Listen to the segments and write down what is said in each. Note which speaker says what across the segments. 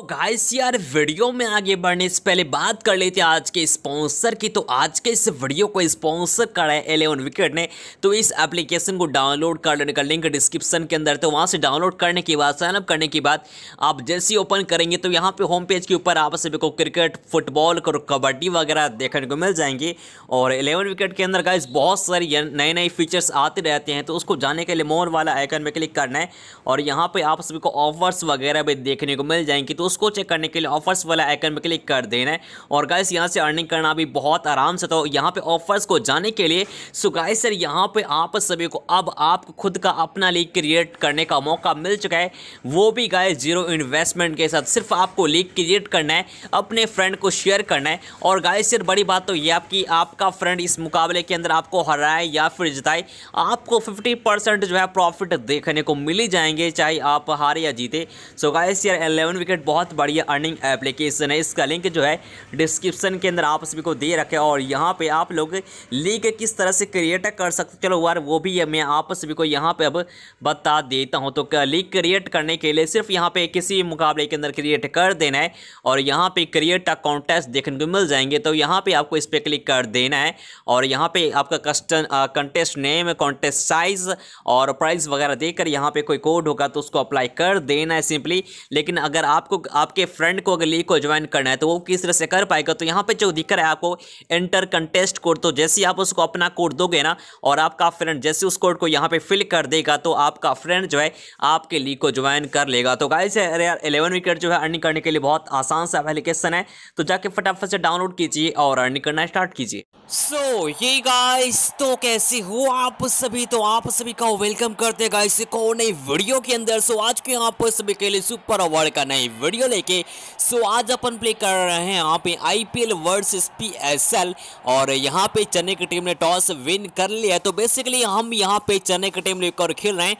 Speaker 1: तो गाइस यार वीडियो में आगे बढ़ने से पहले बात कर लेते हैं आज के स्पॉन्सर की तो आज के इस वीडियो को स्पॉन्सर करा है एलेवन विकेट ने तो इस एप्लीकेशन को डाउनलोड कर लेने का लिंक डिस्क्रिप्शन के अंदर तो वहां से डाउनलोड करने के बाद साइनअप करने के बाद आप जैसे ओपन करेंगे तो यहाँ पे होम पेज के ऊपर आप सभी को क्रिकेट फुटबॉल और कबड्डी वगैरह देखने को मिल जाएंगे और एलेवन विकेट के अंदर गाइस बहुत सारे नए नए फीचर्स आते रहते हैं तो उसको जाने के लिए मोर वाला आइकन में क्लिक करना है और यहाँ पर आप सभी को ऑफर्स वगैरह भी देखने को मिल जाएंगी तो उसको चेक करने के लिए ऑफर्स वाला आइकन पर क्लिक कर देना है और गाइस यहाँ से अर्निंग करना भी बहुत आराम से तो यहाँ पे ऑफर्स को जाने के लिए सो गाइस सर यहाँ पे आप सभी को अब आप खुद का अपना लीग क्रिएट करने का मौका मिल चुका है वो भी गाइस जीरो इन्वेस्टमेंट के साथ सिर्फ आपको लीग क्रिएट करना है अपने फ्रेंड को शेयर करना है और गाइस सर बड़ी बात तो यह आपकी आपका फ्रेंड इस मुकाबले के अंदर आपको हराए या फिर जिताए आपको फिफ्टी परसेंट जो है प्रॉफिट देखने को मिल ही जाएंगे चाहे आप हारे या जीते सो गाइस यार एलेवन विकेट बहुत बहुत बढ़िया अर्निंग एप्लीकेशन है इसका लिंक जो है डिस्क्रिप्शन के अंदर आप सभी को दे रखे और यहाँ पे आप लोग लीग किस तरह से क्रिएट कर सकते चलो यार वो भी मैं आप सभी को यहाँ पे अब बता देता हूँ तो लीग क्रिएट करने के लिए सिर्फ यहाँ पे किसी मुकाबले के अंदर क्रिएट कर देना है और यहाँ पर क्रिएट अ कॉन्टेस्ट देखने को मिल जाएंगे तो यहाँ पर आपको इस पर क्लिक कर देना है और यहाँ पर आपका custom contest name contest size और प्राइस वगैरह देकर यहाँ पे कोई कोड होगा तो उसको अप्लाई कर देना है सिंपली लेकिन अगर आपको लोग आपके फ्रेंड को अगर लीग को ज्वाइन करना है तो वो किस तरह से कर पाएगा तो यहाँ पे जो दिख रहा है आपको एंटर कंटेस्ट कोड तो जैसे ही आप उसको अपना कोड दोगे ना और आपका फ्रेंड जैसे उस कोड को यहाँ पे फिल कर देगा तो आपका फ्रेंड जो है आपके लीग को ज्वाइन कर लेगा तो गाइस यार एलेवन विकेट जो है अर्निंग करने के लिए बहुत आसान सा एप्लीकेशन है तो जाके फटाफट से डाउनलोड कीजिए और अर्निंग करना स्टार्ट कीजिए सो so, ये गाइस तो कैसे हो आप सभी तो आप सभी का वेलकम करते गाइस एक और नई वीडियो के अंदर सो आज के यहाँ पर सभी के लिए सुपर अवार्ड का नई वीडियो लेके सो आज अपन प्ले कर रहे हैं यहाँ पे I P L versus P S L और यहाँ पे चेन्नई की टीम ने टॉस विन कर लिया है तो बेसिकली हम यहाँ पे चेन्नई की टीम लेकर खेल रहे हैं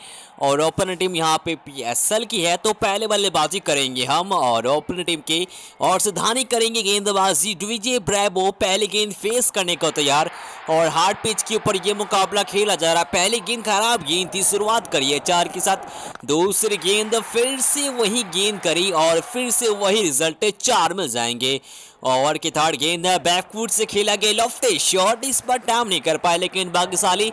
Speaker 1: और ओपन टीम यहाँ पे पी एस एल की है तो पहले बल्लेबाजी करेंगे हम और ओपन टीम की और सिद्धानी करेंगे गेंदबाजी डुविजे ब्रैबो पहले गेंद फेस करने को तैयार तो और हार्ड पिच के ऊपर ये मुकाबला खेला जा रहा है पहली गेंद खराब गेंद थी शुरुआत करी है चार के साथ दूसरी गेंद फिर से वही गेंद करी और फिर से वही रिजल्ट चार में जाएंगे ओवर की थर्ड गेंद बैकफुट से खेला गया लफ्ते शॉट इस पर टाइम नहीं कर पाए लेकिन भाग्यशाली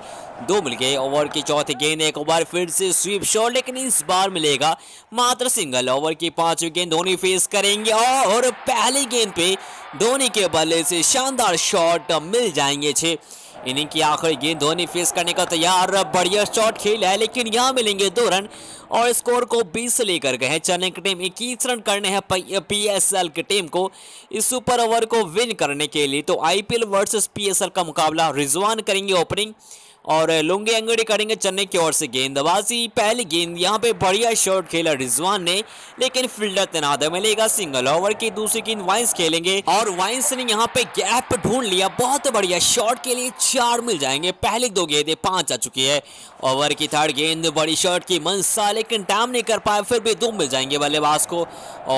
Speaker 1: दो मिल गए ओवर की चौथी गेंद एक बार फिर से स्वीप शॉट लेकिन इस बार मिलेगा मात्र सिंगल ओवर की पांचवी गेंद धोनी फेस करेंगे और पहली गेंद पे धोनी के बल्ले से शानदार शॉट मिल जाएंगे छे इनिंग की आखिरी गेंद धोनी फेस करने का तैयार बढ़िया शॉट खेला है लेकिन यहाँ मिलेंगे दो रन और स्कोर को 20 से लेकर गए हैं चेन्नई की टीम इक्कीस रन करने हैं पीएसएल की टीम को इस सुपर ओवर को विन करने के लिए तो आईपीएल वर्सेस पीएसएल का मुकाबला रिजवान करेंगे ओपनिंग और लुंगे अंगड़ी करेंगे चेन्नई की ओर से गेंदबाजी पहली गेंद यहाँ पे बढ़िया शॉट खेला रिजवान ने लेकिन फील्डर तेनाद मिलेगा सिंगल ओवर की दूसरी गेंद वाइंस खेलेंगे और वाइंस ने यहाँ पे गैप ढूंढ लिया बहुत बढ़िया शॉट के लिए चार मिल जाएंगे पहली दो गेंदे पांच आ चुकी है ओवर की थर्ड गेंद बड़ी शॉट की मंसा लेकिन टाइम नहीं कर पाया फिर भी दो मिल जाएंगे बल्लेबाज को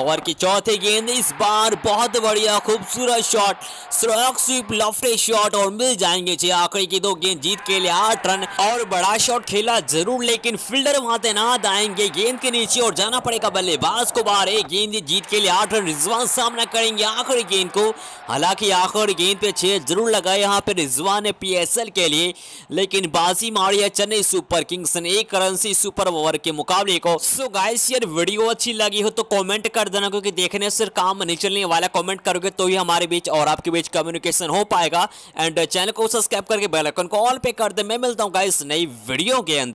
Speaker 1: ओवर की चौथी गेंद इस बार बहुत बढ़िया खूबसूरत शॉट स्ट्रोक स्वीप लफड़े शॉट और मिल जाएंगे छह आखिरी की दो गेंद जीत के लिए आठ रन और बड़ा शॉट खेला जरूर लेकिन फील्डर वहां तैनात आएंगे गेंद के नीचे और जाना पड़ेगा बल्लेबाज को बाहर एक गेंद जीत के लिए आठ रन रिजवान सामना करेंगे आखिरी गेंद को हालांकि आखिरी गेंद पे छह जरूर लगाए यहाँ पे रिजवान ने पी के लिए लेकिन बाजी मारी है चेन्नई सुपर किंग्स ने एक रन से सुपर ओवर के मुकाबले को सो गाइस यार वीडियो अच्छी लगी हो तो कमेंट कर देना क्योंकि देखने से काम नहीं चलने वाला कमेंट करोगे तो ही हमारे बीच और आपके बीच कम्युनिकेशन हो पाएगा एंड चैनल को सब्सक्राइब करके बेलाइकन को ऑल पे कर दे मैं मिलता हूँ गाइस नई वीडियो के अंदर